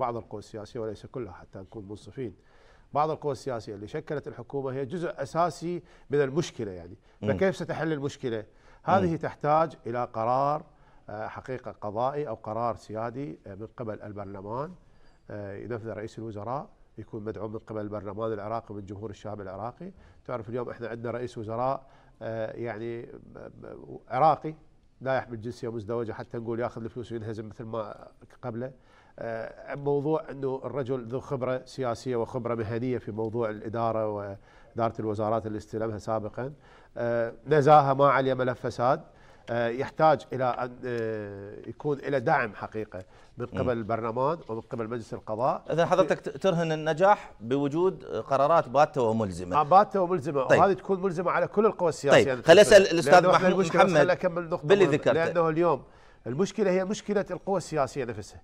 بعض القوى السياسية وليس كلها حتى نكون منصفين بعض القوى السياسية اللي شكلت الحكومة هي جزء أساسي من المشكلة يعني فكيف ستحل المشكلة هذه تحتاج إلى قرار آه، حقيقة قضائي أو قرار سيادي آه، من قبل البرلمان آه، ينفذ رئيس الوزراء يكون مدعوم من قبل البرلمان العراقي من جمهور الشعب العراقي تعرف اليوم احنا عندنا رئيس وزراء يعني عراقي لا يحمل جنسيه مزدوجه حتى نقول ياخذ الفلوس وينهزم مثل ما قبله آه، موضوع انه الرجل ذو خبره سياسيه وخبره مهنيه في موضوع الاداره واداره الوزارات اللي استلمها سابقا آه، نزاهه ما عليه ملف فساد آه، يحتاج الى ان آه، يكون له دعم حقيقه من قبل البرلمان ومن قبل مجلس القضاء اذا حضرتك ترهن النجاح بوجود قرارات باته وملزمه آه باته وملزمه طيب. وهذه تكون ملزمه على كل القوى السياسيه طيب يعني خليني اسال الاستاذ محمد, محمد باللي ذكرته لانه اليوم المشكله هي مشكله القوى السياسيه نفسها